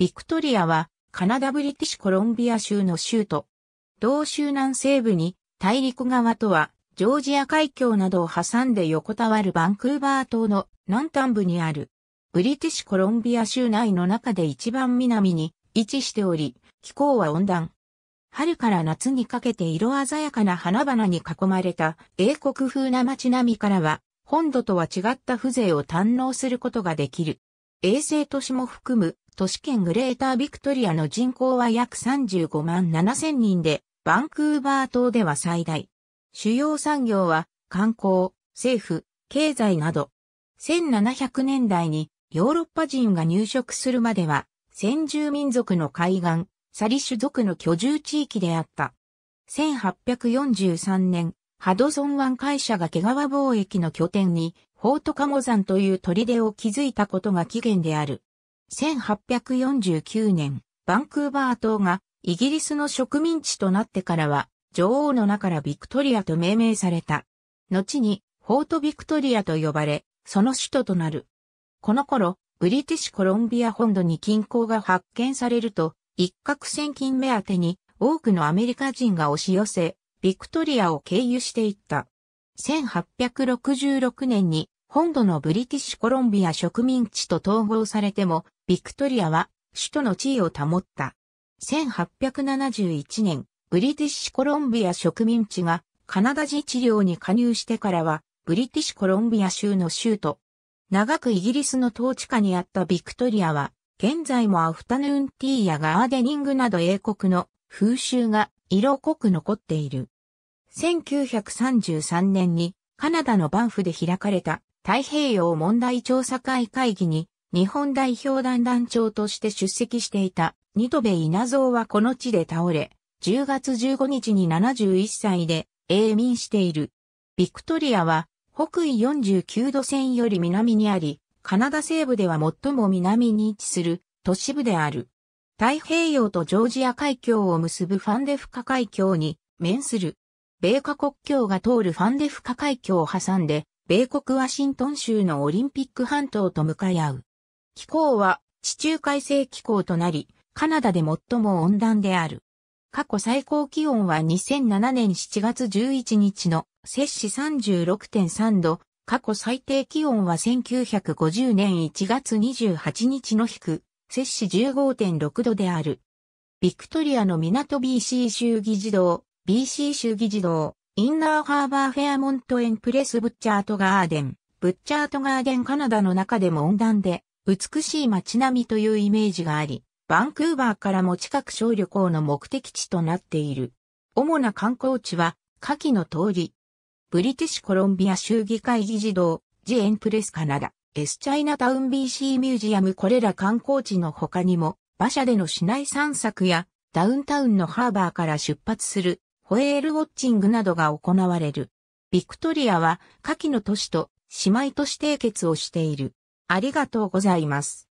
ビクトリアは、カナダブリティッシュコロンビア州の州都。同州南西部に、大陸側とは、ジョージア海峡などを挟んで横たわるバンクーバー島の南端部にある。ブリティッシュコロンビア州内の中で一番南に位置しており、気候は温暖。春から夏にかけて色鮮やかな花々に囲まれた英国風な街並みからは、本土とは違った風情を堪能することができる。衛星都市も含む都市圏グレータービクトリアの人口は約35万7千人で、バンクーバー島では最大。主要産業は観光、政府、経済など。1700年代にヨーロッパ人が入植するまでは、先住民族の海岸、サリ種族の居住地域であった。1843年、ハドソン湾会社が毛皮貿易の拠点に、フォートカモザンという砦を築いたことが起源である。1849年、バンクーバー島がイギリスの植民地となってからは、女王の名からビクトリアと命名された。後に、フォートビクトリアと呼ばれ、その首都となる。この頃、ブリティッシュコロンビア本土に金鉱が発見されると、一攫千金目当てに多くのアメリカ人が押し寄せ、ビクトリアを経由していった。1866年に本土のブリティッシュコロンビア植民地と統合されても、ビクトリアは首都の地位を保った。1871年、ブリティッシュコロンビア植民地がカナダ自治領に加入してからは、ブリティッシュコロンビア州の州都。長くイギリスの統治下にあったビクトリアは、現在もアフタヌーンティーやガーデニングなど英国の風習が色濃く残っている。1933年にカナダのバンフで開かれた太平洋問題調査会会議に日本代表団団長として出席していた、ニトベ稲造はこの地で倒れ、10月15日に71歳で永眠している。ビクトリアは北緯49度線より南にあり、カナダ西部では最も南に位置する都市部である。太平洋とジョージア海峡を結ぶファンデフカ海峡に面する。米華国境が通るファンデフカ海峡を挟んで、米国ワシントン州のオリンピック半島と向かい合う。気候は地中海性気候となり、カナダで最も温暖である。過去最高気温は2007年7月11日の摂氏36.3度、過去最低気温は1950年1月28日の低、摂氏15.6度である。ビクトリアの港 BC 州議事堂、BC 州議事堂、インナーハーバーフェアモントエンプレスブッチャートガーデン、ブッチャートガーデンカナダの中でも温暖で、美しい街並みというイメージがあり、バンクーバーからも近く小旅行の目的地となっている。主な観光地は、下記の通り。ブリティッシュコロンビア州議会議事堂、ジエンプレスカナダ、エスチャイナタウン BC ミュージアムこれら観光地の他にも、馬車での市内散策や、ダウンタウンのハーバーから出発する、ホエールウォッチングなどが行われる。ビクトリアは、下記の都市と姉妹都市締結をしている。ありがとうございます。